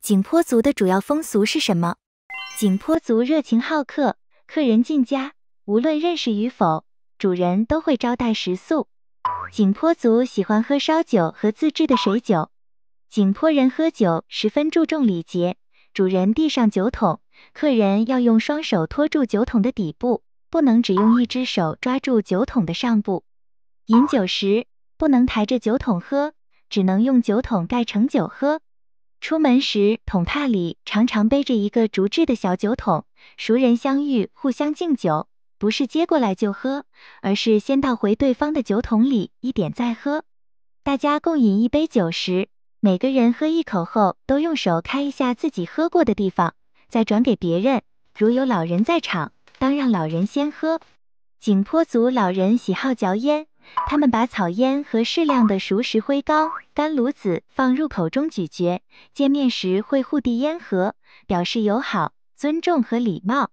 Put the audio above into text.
景颇族的主要风俗是什么？景颇族热情好客，客人进家，无论认识与否，主人都会招待食宿。景颇族喜欢喝烧酒和自制的水酒。景颇人喝酒十分注重礼节，主人递上酒桶，客人要用双手托住酒桶的底部，不能只用一只手抓住酒桶的上部。饮酒时不能抬着酒桶喝，只能用酒桶盖盛酒喝。出门时，桶帕里常常背着一个竹制的小酒桶。熟人相遇，互相敬酒，不是接过来就喝，而是先倒回对方的酒桶里一点再喝。大家共饮一杯酒时，每个人喝一口后，都用手开一下自己喝过的地方，再转给别人。如有老人在场，当让老人先喝。景颇族老人喜好嚼烟。他们把草烟和适量的熟石灰膏、干炉子放入口中咀嚼。见面时会互递烟盒，表示友好、尊重和礼貌。